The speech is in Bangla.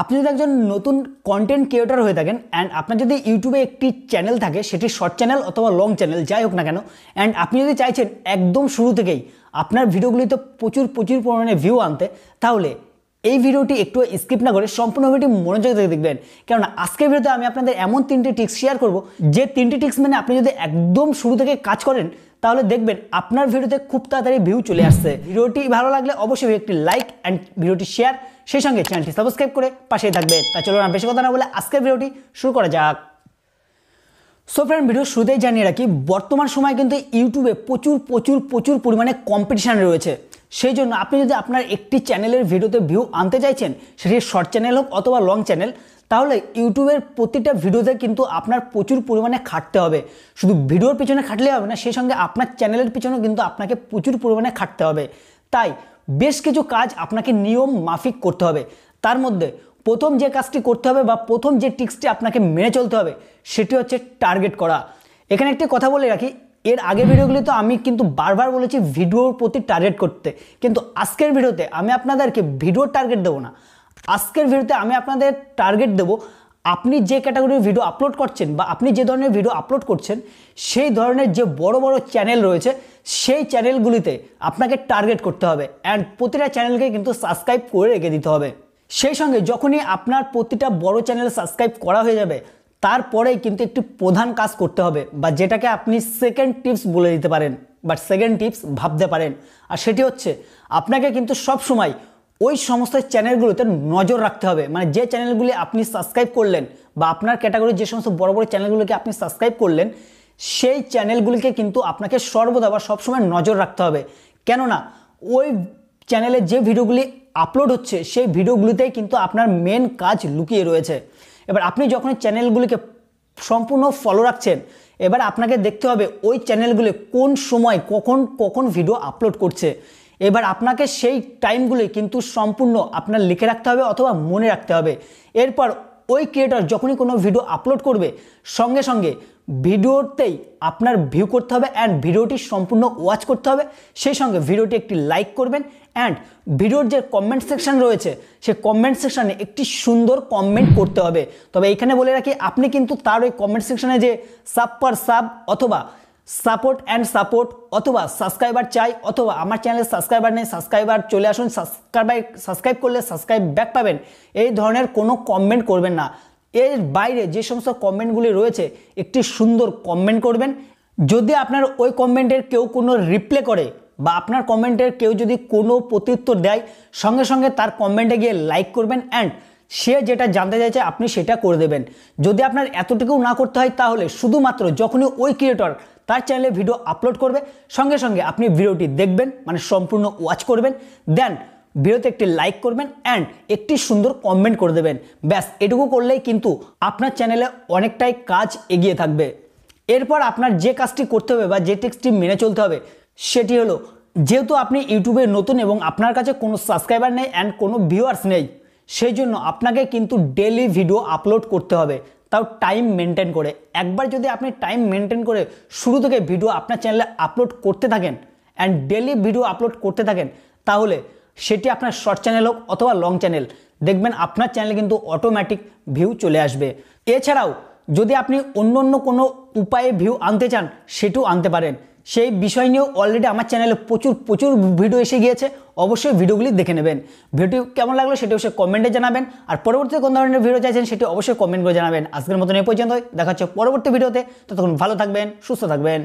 আপনি যদি একজন নতুন কন্টেন্ট ক্রিয়েটার হয়ে থাকেন অ্যান্ড আপনার যদি ইউটিউবে একটি চ্যানেল থাকে সেটি শর্ট চ্যানেল অথবা লং চ্যানেল যাই হোক না কেন অ্যান্ড আপনি যদি চাইছেন একদম শুরু থেকেই আপনার ভিডিওগুলিতে প্রচুর প্রচুর পরিমাণে ভিউ আনতে তাহলে এই ভিডিওটি একটু স্কিপ না করে সম্পূর্ণ ভিডিওটি মনোযোগ দিয়ে দেখবেন কারণ আজকের ভিডিওতে আমি আপনাদের এমন তিনটি টিক্স শেয়ার করব যে তিনটি টিক্স মানে আপনি যদি একদম শুরু থেকে কাজ করেন তাহলে দেখবেন আপনার ভিডিওতে খুব তাড়াতাড়ি ভিউ চলে আসছে ভিডিওটি ভালো লাগলে অবশ্যই একটি লাইক অ্যান্ড ভিডিওটি শেয়ার সেই সঙ্গে চ্যানেলটি সাবস্ক্রাইব করে পাশেই থাকবেন তা চলুন আর বেশি কথা না বলে আজকের ভিডিওটি শুরু করা যাক সো ফ্রেন্ড ভিডিও শুরুতেই জানিয়ে রাখি বর্তমান সময় কিন্তু ইউটিউবে প্রচুর প্রচুর প্রচুর পরিমাণে কম্পিটিশান রয়েছে সেই জন্য আপনি যদি আপনার একটি চ্যানেলের ভিডিওতে ভিউ আনতে চাইছেন সেটি শর্ট চ্যানেল হোক অথবা লং চ্যানেল তাহলে ইউটিউবের প্রতিটা ভিডিওতে কিন্তু আপনার প্রচুর পরিমাণে খাটতে হবে শুধু ভিডিওর পিছনে খাটলে হবে না সেই সঙ্গে আপনার চ্যানেলের পিছনেও কিন্তু আপনাকে প্রচুর পরিমাণে খাটতে হবে তাই বেশ কিছু কাজ আপনাকে নিয়ম মাফিক করতে হবে তার মধ্যে প্রথম যে কাজটি করতে হবে বা প্রথম যে টিক্সটি আপনাকে মেনে চলতে হবে সেটি হচ্ছে টার্গেট করা এখানে একটি কথা বলে রাখি এর আগে ভিডিওগুলি তো আমি কিন্তু বারবার বলেছি ভিডিওর প্রতি টার্গেট করতে কিন্তু আজকের ভিডিওতে আমি আপনাদেরকে ভিডিওর টার্গেট দেবো না আজকের ভিডিওতে আমি আপনাদের টার্গেট দেবো আপনি যে ক্যাটাগরির ভিডিও আপলোড করছেন বা আপনি যে ধরনের ভিডিও আপলোড করছেন সেই ধরনের যে বড় বড় চ্যানেল রয়েছে সেই চ্যানেলগুলিতে আপনাকে টার্গেট করতে হবে অ্যান্ড প্রতিটা চ্যানেলকে কিন্তু সাবস্ক্রাইব করে রেখে দিতে হবে সেই সঙ্গে যখনই আপনার প্রতিটা বড় চ্যানেল সাবস্ক্রাইব করা হয়ে যাবে তারপরে কিন্তু একটি প্রধান কাজ করতে হবে বা যেটাকে আপনি সেকেন্ড টিপস বলে দিতে পারেন বাট সেকেন্ড টিপস ভাবতে পারেন আর সেটি হচ্ছে আপনাকে কিন্তু সব সময় ওই সমস্ত চ্যানেলগুলোতে নজর রাখতে হবে মানে যে চ্যানেলগুলি আপনি সাবস্ক্রাইব করলেন বা আপনার ক্যাটাগরির যে সমস্ত বড় বড় চ্যানেলগুলোকে আপনি সাবস্ক্রাইব করলেন সেই চ্যানেলগুলিকে কিন্তু আপনাকে সর্বদা বা সবসময় নজর রাখতে হবে কেননা ওই চ্যানেলে যে ভিডিওগুলি আপলোড হচ্ছে সেই ভিডিওগুলিতেই কিন্তু আপনার মেন কাজ লুকিয়ে রয়েছে এবার আপনি যখন চ্যানেলগুলিকে সম্পূর্ণ ফলো রাখছেন এবার আপনাকে দেখতে হবে ওই চ্যানেলগুলি কোন সময় কখন কখন ভিডিও আপলোড করছে এবার আপনাকে সেই টাইমগুলি কিন্তু সম্পূর্ণ আপনার লিখে রাখতে হবে অথবা মনে রাখতে হবে এরপর ওই ক্রিয়েটার যখনই কোনো ভিডিও আপলোড করবে সঙ্গে সঙ্গে ভিডিওতেই আপনার ভিউ করতে হবে অ্যান্ড ভিডিওটি সম্পূর্ণ ওয়াচ করতে হবে সেই সঙ্গে ভিডিওটি একটি লাইক করবেন অ্যান্ড ভিডিওর যে কমেন্ট সেকশান রয়েছে সেই কমেন্ট সেকশানে একটি সুন্দর কমেন্ট করতে হবে তবে এখানে বলে রাখি আপনি কিন্তু তার ওই কমেন্ট সেকশানে যে সাব পার সাব অথবা সাপোর্ট অ্যান্ড সাপোর্ট অথবা সাবস্ক্রাইবার চাই অথবা আমার চ্যানেলে সাবস্ক্রাইবার নেই সাবস্ক্রাইবার চলে আসুন সাবস্ক্রাইবার সাবস্ক্রাইব করলে সাবস্ক্রাইব ব্যাক পাবেন এই ধরনের কোনো কমেন্ট করবেন না এর বাইরে যে সমস্ত কমেন্টগুলি রয়েছে একটি সুন্দর কমেন্ট করবেন যদি আপনার ওই কমেন্টের কেউ কোনো রিপ্লে করে বা আপনার কমেন্টের কেউ যদি কোনো প্রত্যুত্তর দেয় সঙ্গে সঙ্গে তার কমেন্টে গিয়ে লাইক করবেন অ্যান্ড সে যেটা জানতে চাইছে আপনি সেটা করে দেবেন যদি আপনার এতটুকুও না করতে হয় তাহলে শুধুমাত্র যখনই ওই ক্রিয়েটর তার চ্যানেলে ভিডিও আপলোড করবে সঙ্গে সঙ্গে আপনি ভিডিওটি দেখবেন মানে সম্পূর্ণ ওয়াচ করবেন দেন ভিডিওতে একটি লাইক করবেন অ্যান্ড একটি সুন্দর কমেন্ট করে দেবেন ব্যাস এটুকু করলেই কিন্তু আপনার চ্যানেলে অনেকটাই কাজ এগিয়ে থাকবে এরপর আপনার যে কাজটি করতে হবে বা যে টেক্সটি মেনে চলতে হবে সেটি হলো যেহেতু আপনি ইউটিউবে নতুন এবং আপনার কাছে কোনো সাবস্ক্রাইবার নেই অ্যান্ড কোনো ভিউয়ার্স নেই সেই জন্য আপনাকে কিন্তু ডেলি ভিডিও আপলোড করতে হবে তাও টাইম মেনটেন করে একবার যদি আপনি টাইম মেনটেন করে শুরু থেকে ভিডিও আপনার চ্যানেলে আপলোড করতে থাকেন অ্যান্ড ডেলি ভিডিও আপলোড করতে থাকেন তাহলে সেটি আপনার শর্ট চ্যানেল হোক অথবা লং চ্যানেল দেখবেন আপনার চ্যানেলে কিন্তু অটোমেটিক ভিউ চলে আসবে এছাড়াও যদি আপনি অন্য অন্য কোনো উপায়ে ভিউ আনতে চান সেটিও আনতে পারেন সেই বিষয় নিয়েও অলরেডি আমার চ্যানেলে প্রচুর প্রচুর ভিডিও এসে গিয়েছে অবশ্যই ভিডিওগুলি দেখে নেবেন ভিডিও কেমন লাগলো সেটি অবশ্যই কমেন্টে জানাবেন আর পরবর্তী কোন ধরনের ভিডিও চাইছেন সেটি অবশ্যই কমেন্ট করে জানাবেন আজকের মতন এ পর্যন্ত দেখা হচ্ছে পরবর্তী ভিডিওতে ততক্ষণ ভালো থাকবেন সুস্থ থাকবেন